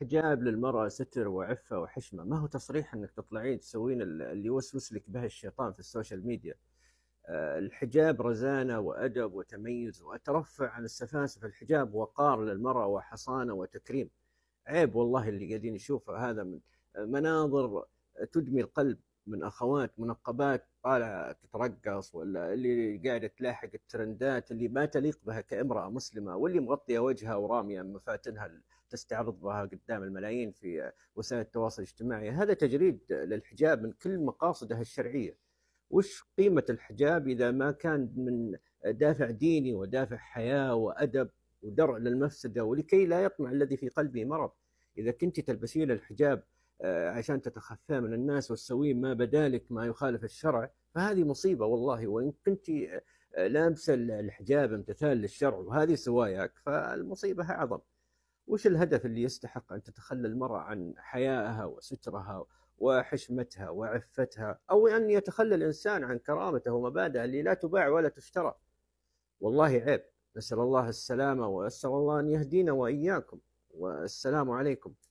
حجاب للمرأة ستر وعفة وحشمة ما هو تصريح أنك تطلعين تسوين اللي يوسوس لك به الشيطان في السوشيال ميديا آه، الحجاب رزانة وأدب وتميز وترفع عن السفاسف الحجاب وقار للمرأة وحصانة وتكريم عيب والله اللي قاعدين نشوفه هذا من آه، مناظر تدمي القلب من اخوات منقبات طالعه تترقص ولا اللي قاعده تلاحق الترندات اللي ما تليق بها كامراه مسلمه واللي مغطيه وجهها وراميه مفاتنها تستعرضها قدام الملايين في وسائل التواصل الاجتماعي، هذا تجريد للحجاب من كل مقاصده الشرعيه. وش قيمه الحجاب اذا ما كان من دافع ديني ودافع حياه وادب ودرع للمفسده ولكي لا يطمع الذي في قلبه مرض. اذا كنت تلبسين الحجاب آه، عشان تتخفاه من الناس وتسويه ما بدالك ما يخالف الشرع فهذه مصيبه والله وان كنت آه، لابسه الحجاب امتثال للشرع وهذه سواياك فالمصيبه اعظم. وش الهدف اللي يستحق ان تتخلى المراه عن حيائها وسترها وحشمتها وعفتها او ان يتخلى الانسان عن كرامته ومبادئه اللي لا تباع ولا تشترى. والله عيب، نسال الله السلامه واسال الله ان يهدينا واياكم والسلام عليكم.